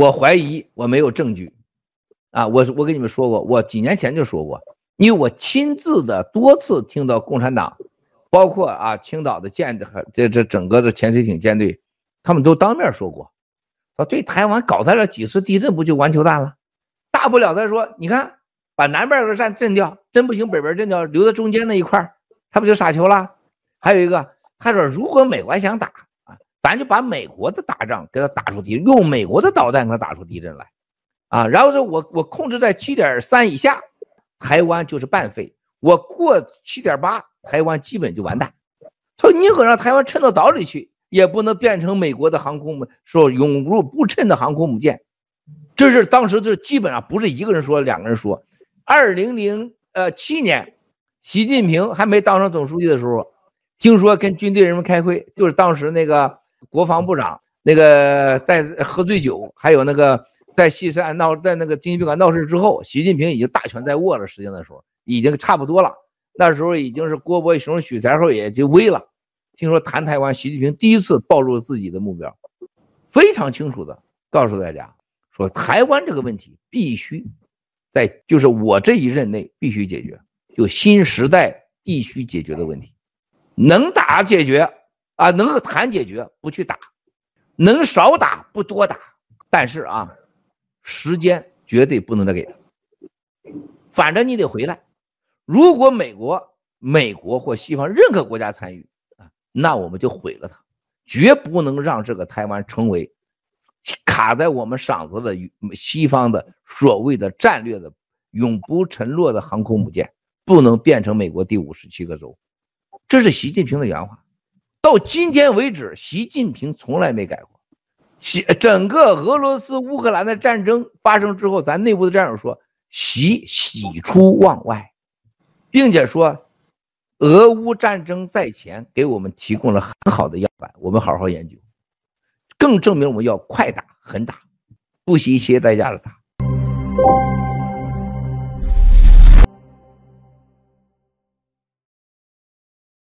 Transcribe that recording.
我怀疑，我没有证据，啊，我我跟你们说过，我几年前就说过，因为我亲自的多次听到共产党，包括啊青岛的舰的和这这整个的潜水艇舰队，他们都当面说过，说对台湾搞他这几次地震不就完球蛋了，大不了再说，你看把南边的站震掉，真不行北边震掉，留在中间那一块他不就傻球了？还有一个他说，如果美国想打。咱就把美国的打仗给他打出地用美国的导弹给他打出地震来，啊，然后说我我控制在七点三以下，台湾就是半废；我过七点八，台湾基本就完蛋。他说，宁可让台湾沉到岛里去，也不能变成美国的航空母，说永入不沉的航空母舰。这是当时这基本上不是一个人说，两个人说。二零零呃七年，习近平还没当上总书记的时候，听说跟军队人们开会，就是当时那个。国防部长那个在喝醉酒，还有那个在西山闹在那个经济宾馆闹事之后，习近平已经大权在握了。实际上，那时候已经差不多了。那时候已经是郭伯雄、许才厚也就威了。听说谈台湾，习近平第一次暴露自己的目标，非常清楚的告诉大家说，台湾这个问题必须在就是我这一任内必须解决，就新时代必须解决的问题，能打解决。啊，能够谈解决不去打，能少打不多打，但是啊，时间绝对不能再给他，反正你得回来。如果美国、美国或西方任何国家参与啊，那我们就毁了他，绝不能让这个台湾成为卡在我们嗓子的西方的所谓的战略的永不沉落的航空母舰，不能变成美国第五十七个州。这是习近平的原话。到今天为止，习近平从来没改过。习整个俄罗斯乌克兰的战争发生之后，咱内部的战友说，习喜出望外，并且说，俄乌战争在前，给我们提供了很好的样板，我们好好研究，更证明我们要快打、狠打、不惜一切代价的打。